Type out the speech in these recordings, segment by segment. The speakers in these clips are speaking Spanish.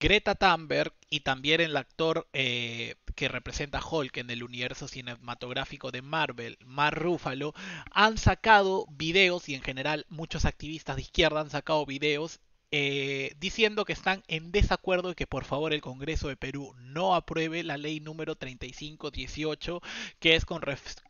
Greta Thunberg y también el actor eh, que representa a Hulk en el universo cinematográfico de Marvel, Mark Ruffalo, han sacado videos y en general muchos activistas de izquierda han sacado videos eh, diciendo que están en desacuerdo y que por favor el Congreso de Perú no apruebe la ley número 3518 que es con,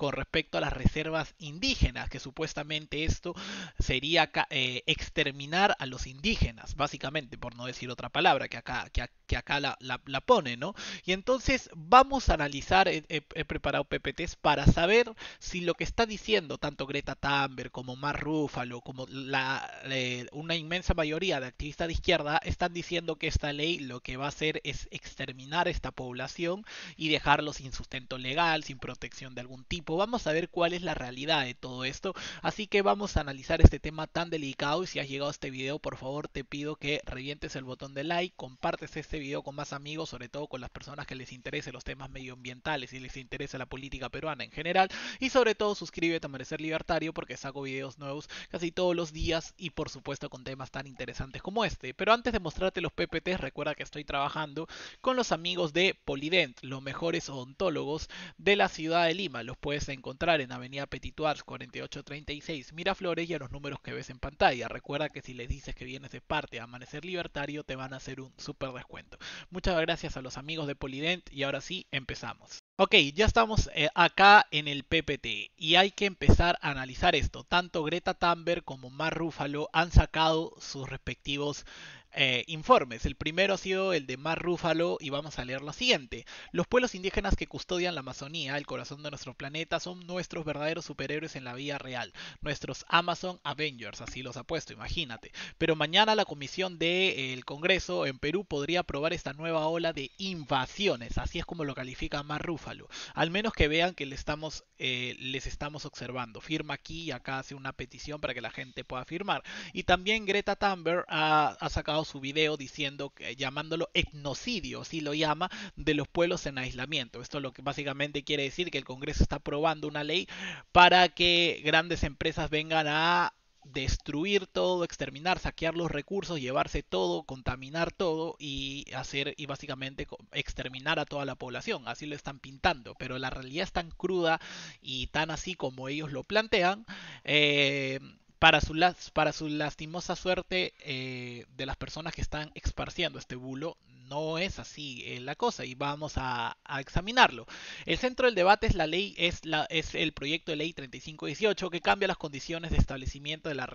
con respecto a las reservas indígenas, que supuestamente esto sería eh, exterminar a los indígenas, básicamente, por no decir otra palabra que acá, que, acá la, pone, ¿no? Y entonces vamos a analizar, eh, eh, he, preparado PPTs para saber si lo que está diciendo tanto Greta Thunberg como Mar Rúfalo, como la, una inmensa mayoría de activistas de izquierda, están diciendo que esta ley lo que va a hacer es exterminar a esta población y dejarlos sin sustento legal, sin protección de algún tipo Vamos a ver cuál es la realidad de todo esto. Así que vamos a analizar este tema tan delicado. Y si has llegado a este video, por favor, te pido que revientes el botón de like, compartes este video con más amigos, sobre todo con las personas que les interese los temas medioambientales y les interesa la política peruana en general. Y sobre todo, suscríbete a Merecer Libertario porque saco videos nuevos casi todos los días y, por supuesto, con temas tan interesantes como este. Pero antes de mostrarte los PPTs, recuerda que estoy trabajando con los amigos de Polident, los mejores odontólogos de la ciudad de Lima. Los puedes puedes encontrar en Avenida Petituars 4836 Miraflores y a los números que ves en pantalla. Recuerda que si les dices que vienes de parte a Amanecer Libertario te van a hacer un super descuento. Muchas gracias a los amigos de Polident y ahora sí, empezamos. Ok, ya estamos eh, acá en el PPT y hay que empezar a analizar esto. Tanto Greta Thunberg como Mar Ruffalo han sacado sus respectivos eh, informes. El primero ha sido el de Mar Rúfalo y vamos a leer lo siguiente. Los pueblos indígenas que custodian la Amazonía, el corazón de nuestro planeta, son nuestros verdaderos superhéroes en la vida real, nuestros Amazon Avengers, así los ha puesto, imagínate. Pero mañana la comisión del Congreso en Perú podría aprobar esta nueva ola de invasiones, así es como lo califica Mar Rúfalo. Al menos que vean que le estamos, eh, les estamos observando. Firma aquí y acá hace una petición para que la gente pueda firmar. Y también Greta Thunberg ha sacado su video diciendo, que llamándolo etnocidio, si lo llama, de los pueblos en aislamiento. Esto es lo que básicamente quiere decir que el Congreso está aprobando una ley para que grandes empresas vengan a destruir todo, exterminar, saquear los recursos, llevarse todo, contaminar todo y hacer y básicamente exterminar a toda la población. Así lo están pintando, pero la realidad es tan cruda y tan así como ellos lo plantean eh, para su, para su lastimosa suerte eh, de las personas que están esparciendo este bulo, no es así eh, la cosa y vamos a, examinarlo. El centro del debate es la ley, es, el proyecto de ley 3518 que cambia las condiciones de establecimiento de, las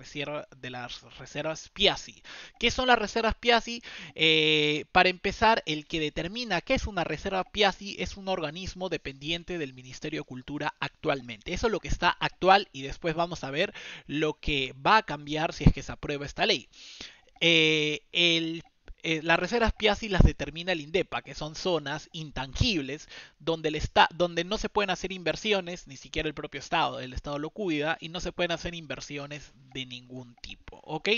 reservas Piasi. ¿Qué son las reservas Piasi? Eh, para empezar, el que determina qué es una reserva Piasi es un organismo dependiente del Ministerio de Cultura actualmente. Eso es lo que está actual y después vamos a ver lo que va a cambiar si es que se aprueba esta ley. Eh, el eh, las reservas Piazzi las determina el INDEPA, que son zonas intangibles donde, el donde no se pueden hacer inversiones, ni siquiera el propio Estado, el Estado lo cuida, y no se pueden hacer inversiones de ningún tipo, ¿ok?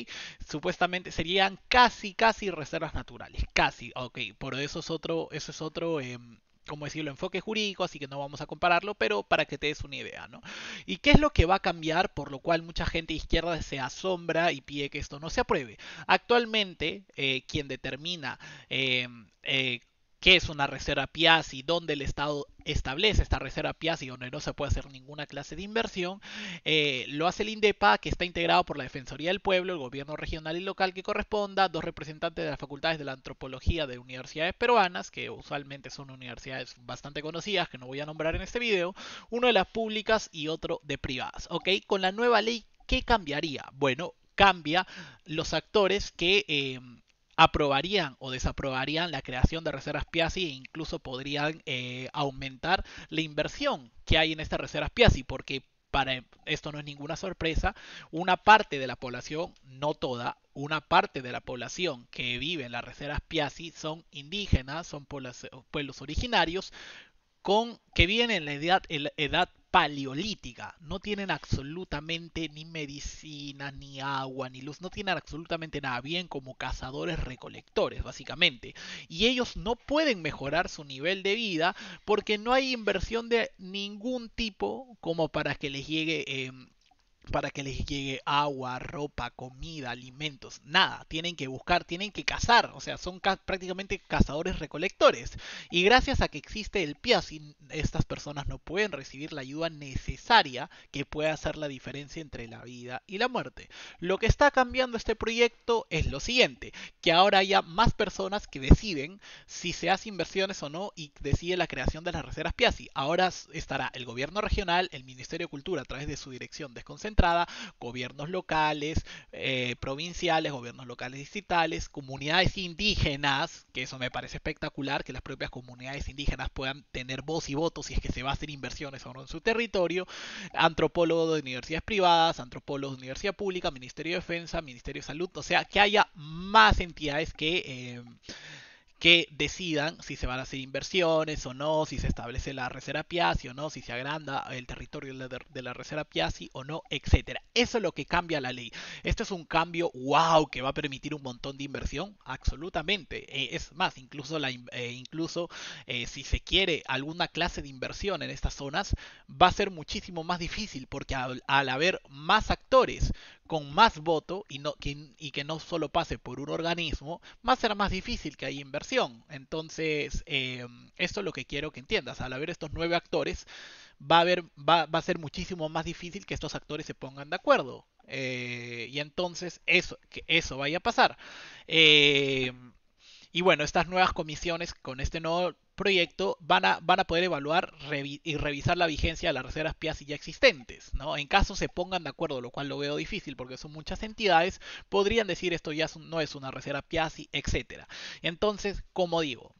Supuestamente serían casi, casi reservas naturales, casi, ok, por eso es otro, eso es otro... Em, como decirlo, enfoque jurídico, así que no vamos a compararlo, pero para que te des una idea, ¿no? ¿Y qué es lo que va a cambiar por lo cual mucha gente izquierda se asombra y pide que esto no se apruebe? Actualmente, eh, quien determina eh, eh, qué es una reserva y dónde el Estado establece esta reserva y donde no se puede hacer ninguna clase de inversión. Eh, lo hace el INDEPA, que está integrado por la Defensoría del Pueblo, el gobierno regional y local que corresponda, dos representantes de las facultades de la antropología de universidades peruanas, que usualmente son universidades bastante conocidas, que no voy a nombrar en este video, uno de las públicas y otro de privadas. ¿Ok? Con la nueva ley, ¿qué cambiaría? Bueno, cambia los actores que... Eh, aprobarían o desaprobarían la creación de reservas Piazzi e incluso podrían eh, aumentar la inversión que hay en estas reservas Piazzi, porque para esto no es ninguna sorpresa, una parte de la población, no toda, una parte de la población que vive en las reservas Piazzi son indígenas, son pueblos originarios, que vienen en la edad, la edad paleolítica. No tienen absolutamente ni medicina, ni agua, ni luz. No tienen absolutamente nada. Bien como cazadores recolectores, básicamente. Y ellos no pueden mejorar su nivel de vida porque no hay inversión de ningún tipo como para que les llegue... Em, para que les llegue agua, ropa, comida, alimentos, nada. Tienen que buscar, tienen que cazar, o sea, son prácticamente cazadores-recolectores. Y gracias a que existe el PIASI, estas personas no pueden recibir la ayuda necesaria que pueda hacer la diferencia entre la vida y la muerte. Lo que está cambiando este proyecto es lo siguiente, que ahora haya más personas que deciden si se hace inversiones o no y decide la creación de las reservas PIASI. Ahora estará el gobierno regional, el Ministerio de Cultura a través de su dirección desconcentrada, gobiernos locales, eh, provinciales, gobiernos locales digitales, comunidades indígenas, que eso me parece espectacular, que las propias comunidades indígenas puedan tener voz y voto si es que se va a hacer inversiones no en su territorio, antropólogos de universidades privadas, antropólogos de universidad pública, Ministerio de Defensa, Ministerio de Salud, o sea, que haya más entidades que... Eh, que decidan si se van a hacer inversiones o no, si se establece la reserva Piazzi o no, si se agranda el territorio de la reserva Piazzi o no, etcétera. Eso es lo que cambia la ley. Esto es un cambio, wow, que va a permitir un montón de inversión, absolutamente. Eh, es más, incluso, la, eh, incluso eh, si se quiere alguna clase de inversión en estas zonas, va a ser muchísimo más difícil porque al haber más actores con más voto y, no, que, y que no solo pase por un organismo, va a ser más difícil que haya inversión. Entonces, em, esto es lo que quiero que entiendas. Al haber estos nueve actores, va a, haber, va, a ser muchísimo más difícil que estos actores se pongan de acuerdo. Eh, y entonces, eso, eso vaya a pasar. Em, y bueno, estas nuevas comisiones con este nuevo proyecto van a, van a poder evaluar y revisar la vigencia de las reservas Piazzi ya existentes, ¿no? En caso se pongan de acuerdo, lo cual lo veo difícil porque son muchas entidades, podrían decir esto ya no es una reserva Piazzi, etc. Entonces, como digo,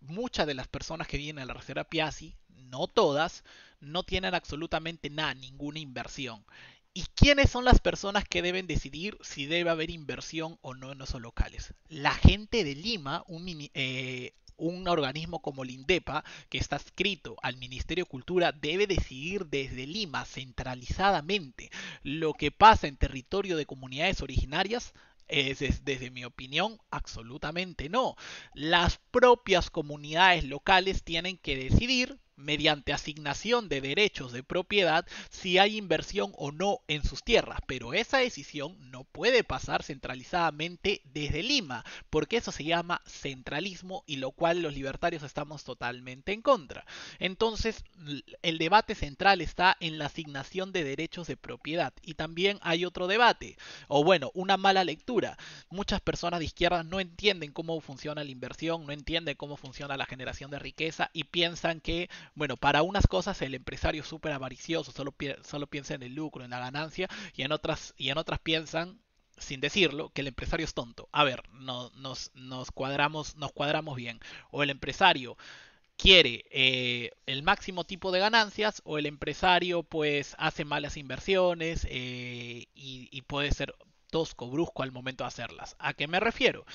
muchas de las personas que vienen a la reserva Piazzi, no todas, no tienen absolutamente nada, ninguna inversión. ¿Y quiénes son las personas que deben decidir si debe haber inversión o no en esos locales? La gente de Lima, un mini, eh, un organismo como el INDEPA, que está adscrito al Ministerio de Cultura, debe decidir desde Lima centralizadamente lo que pasa en territorio de comunidades originarias es, desde mi opinión, absolutamente no. Las propias comunidades locales tienen que decidir mediante asignación de derechos de propiedad si hay inversión o no en sus tierras, pero esa decisión no puede pasar centralizadamente desde Lima, porque eso se llama centralismo y lo cual los libertarios estamos totalmente en contra. Entonces, el debate central está en la asignación de derechos de propiedad y también hay otro debate, o bueno, una mala lectura. Muchas personas de izquierda no entienden cómo funciona la inversión, no entienden cómo funciona la generación de riqueza y piensan que bueno, para unas cosas el empresario es súper avaricioso, solo, solo piensa en el lucro, en la ganancia, y en otras, y en otras piensan sin decirlo, que el empresario es tonto. A ver, nos, cuadramos, nos cuadramos bien. O el empresario quiere eh, el máximo tipo de ganancias o el empresario pues hace malas inversiones eh, y, y, puede ser tosco, brusco al momento de hacerlas. ¿A qué me refiero?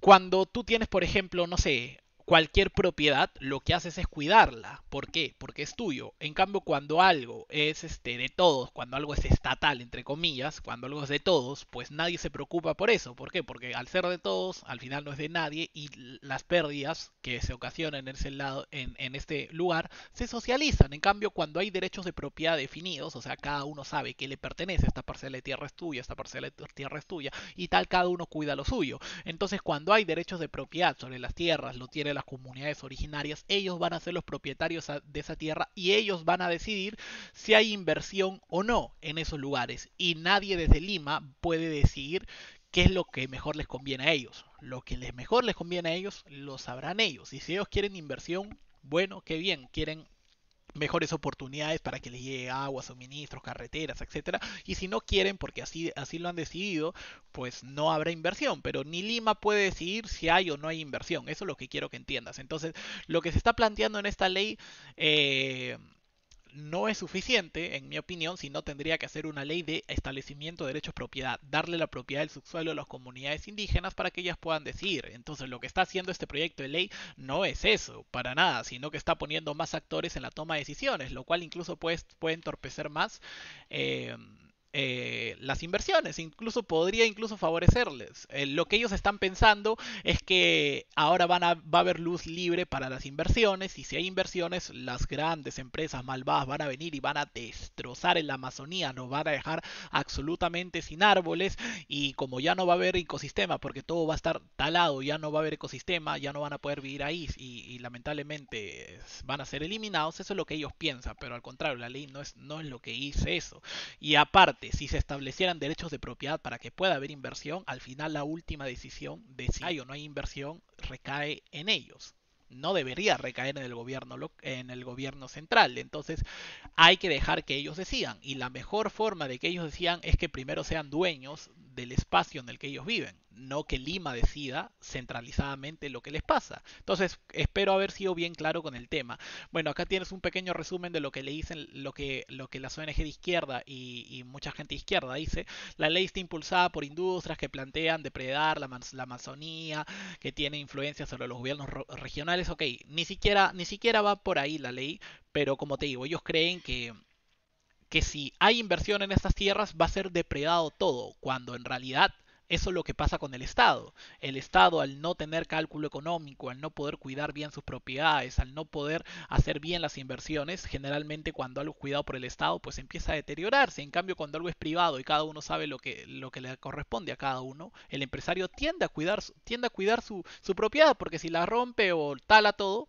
Cuando tú tienes, por ejemplo, no sé, cualquier propiedad lo que haces es cuidarla. ¿Por qué? Porque es tuyo. En cambio, cuando algo es este, de todos, cuando algo es estatal, entre comillas, cuando algo es de todos, pues nadie se preocupa por eso. ¿Por qué? Porque al ser de todos, al final no es de nadie y las pérdidas que se ocasionan en, ese lado, en, en este lugar se socializan. En cambio, cuando hay derechos de propiedad definidos, o sea, cada uno sabe que le pertenece, esta parcela de tierra es tuya, esta parcela de tierra es tuya, y tal, cada uno cuida lo suyo. Entonces, cuando hay derechos de propiedad sobre las tierras, lo tiene las comunidades originarias, ellos van a ser los propietarios de esa tierra y ellos van a decidir si hay inversión o no en esos lugares. Y nadie desde Lima puede decidir qué es lo que mejor les conviene a ellos. Lo que les mejor les conviene a ellos lo sabrán ellos. Y si ellos quieren inversión, bueno, qué bien. Quieren mejores oportunidades para que les llegue agua, suministros, carreteras, etcétera. Y si no quieren, porque así, así lo han decidido, pues no habrá inversión. Pero ni Lima puede decidir si hay o no hay inversión. Eso es lo que quiero que entiendas. Entonces, lo que se está planteando en esta ley eh, no es suficiente, en mi opinión, si no tendría que hacer una ley de establecimiento de derechos de propiedad, darle la propiedad del subsuelo a las comunidades indígenas para que ellas puedan decir. Entonces, lo que está haciendo este proyecto de ley no es eso, para nada, sino que está poniendo más actores en la toma de decisiones, lo cual incluso puede, puede entorpecer más. Eh, eh, las inversiones, incluso podría incluso favorecerles. Eh, lo que ellos están pensando es que ahora van a, va a haber luz libre para las inversiones y si hay inversiones, las grandes empresas malvadas van a venir y van a destrozar en la Amazonía, nos van a dejar absolutamente sin árboles y como ya no va a haber ecosistema, porque todo va a estar talado, ya no va a haber ecosistema, ya no van a poder vivir ahí y, lamentablemente van a ser eliminados, eso es lo que ellos piensan, pero al contrario, la ley no es, no es lo que dice eso. Y aparte, si se establecieran derechos de propiedad para que pueda haber inversión, al final la última decisión de si hay o no hay inversión recae en ellos. No debería recaer en el gobierno en el gobierno central. Entonces, hay que dejar que ellos decidan y la mejor forma de que ellos decidan es que primero sean dueños del espacio en el que ellos viven, no que Lima decida centralizadamente lo que les pasa. Entonces, espero haber sido bien claro con el tema. Bueno, acá tienes un pequeño resumen de lo que le dicen, lo que, lo que las ONG de izquierda y, mucha gente izquierda dice. La ley está impulsada por industrias que plantean depredar la, Amazonía, que tiene influencia sobre los gobiernos regionales. Ok, ni siquiera, ni siquiera va por ahí la ley, pero como te digo, ellos creen que que si hay inversión en estas tierras va a ser depredado todo, cuando en realidad eso es lo que pasa con el Estado. El Estado al no tener cálculo económico, al no poder cuidar bien sus propiedades, al no poder hacer bien las inversiones, generalmente cuando algo es cuidado por el Estado, pues empieza a deteriorarse. En cambio, cuando algo es privado y cada uno sabe lo que, lo que le corresponde a cada uno, el empresario tiende a cuidar, tiende a cuidar su, su propiedad, porque si la rompe o tala todo,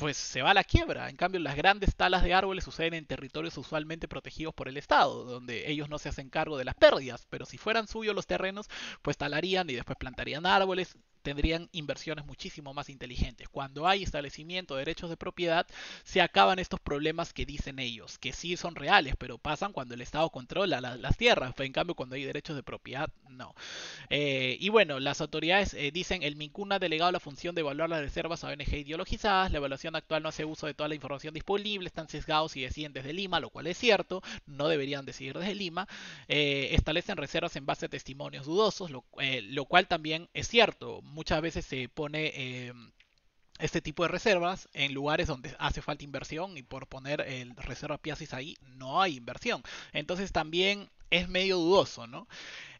pues se va a la quiebra. En cambio, las grandes talas de árboles suceden en territorios usualmente protegidos por el Estado, donde ellos no se hacen cargo de las pérdidas, pero si fueran suyos los terrenos, pues talarían y después plantarían árboles tendrían inversiones muchísimo más inteligentes. Cuando hay establecimiento de derechos de propiedad, se acaban estos problemas que dicen ellos, que sí son reales, pero pasan cuando el Estado controla las tierras. En cambio, cuando hay derechos de propiedad, no. Eh, y bueno, las autoridades eh, dicen, el MINCUN ha delegado la función de evaluar las reservas a ONG ideologizadas, la evaluación actual no hace uso de toda la información disponible, están sesgados y deciden desde Lima, lo cual es cierto, no deberían decidir desde Lima, eh, establecen reservas en base a testimonios dudosos, lo cual también es cierto muchas veces se pone eh, este tipo de reservas en lugares donde hace falta inversión y por poner el eh, reserva Piasis ahí no hay inversión. Entonces también es medio dudoso, ¿no?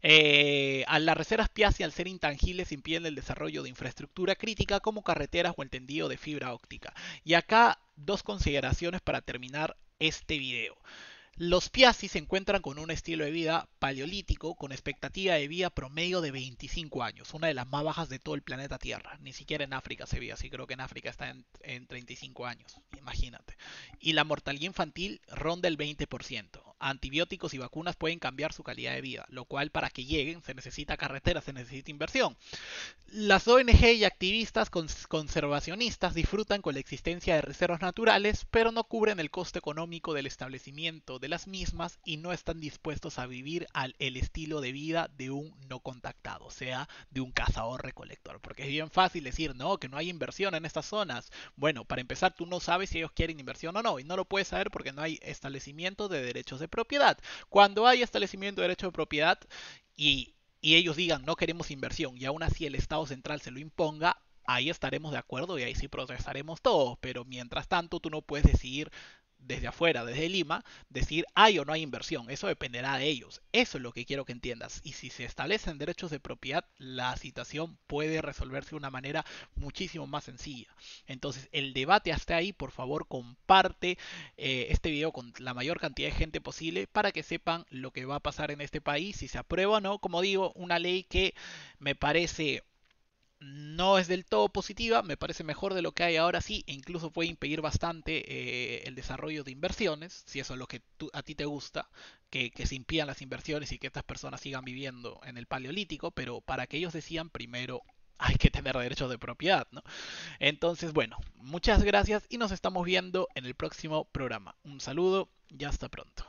Eh, a las reservas Piazzi, al ser intangibles, impiden el desarrollo de infraestructura crítica como carreteras o el tendido de fibra óptica. Y acá dos consideraciones para terminar este video. Los Piazzi se encuentran con un estilo de vida paleolítico con expectativa de vida promedio de 25 años, una de las más bajas de todo el planeta Tierra. Ni siquiera en África se vía, así, creo que en África está en, 35 años, imagínate. Y la mortalidad infantil ronda el 20%. Antibióticos y vacunas pueden cambiar su calidad de vida, lo cual para que lleguen se necesita carretera, se necesita inversión. Las ONG y activistas conservacionistas disfrutan con la existencia de reservas naturales, pero no cubren el costo económico del establecimiento de las mismas y no están dispuestos a vivir al, el estilo de vida de un no contactado, sea, de un cazador recolector. Porque es bien fácil decir, no, que no hay inversión en estas zonas. Bueno, para empezar, tú no sabes si ellos quieren inversión o no, y no lo puedes saber porque no hay establecimiento de derechos de propiedad. Cuando hay establecimiento de derechos de propiedad y, ellos digan, no queremos inversión, y aún así el Estado central se lo imponga, ahí estaremos de acuerdo y ahí sí procesaremos todo. pero mientras tanto tú no puedes decidir desde afuera, desde Lima, decir hay o no hay inversión. Eso dependerá de ellos. Eso es lo que quiero que entiendas. Y si se establecen derechos de propiedad, la situación puede resolverse de una manera muchísimo más sencilla. Entonces, el debate hasta ahí, por favor, comparte eh, este video con la mayor cantidad de gente posible para que sepan lo que va a pasar en este país, si se aprueba o no. Como digo, una ley que me parece no es del todo positiva, me parece mejor de lo que hay ahora sí, e incluso puede impedir bastante eh, el desarrollo de inversiones, si eso es lo que a ti te gusta, que, se impidan las inversiones y que estas personas sigan viviendo en el paleolítico, pero para que ellos decían primero hay que tener derechos de propiedad, ¿no? Entonces, bueno, muchas gracias y nos estamos viendo en el próximo programa. Un saludo y hasta pronto.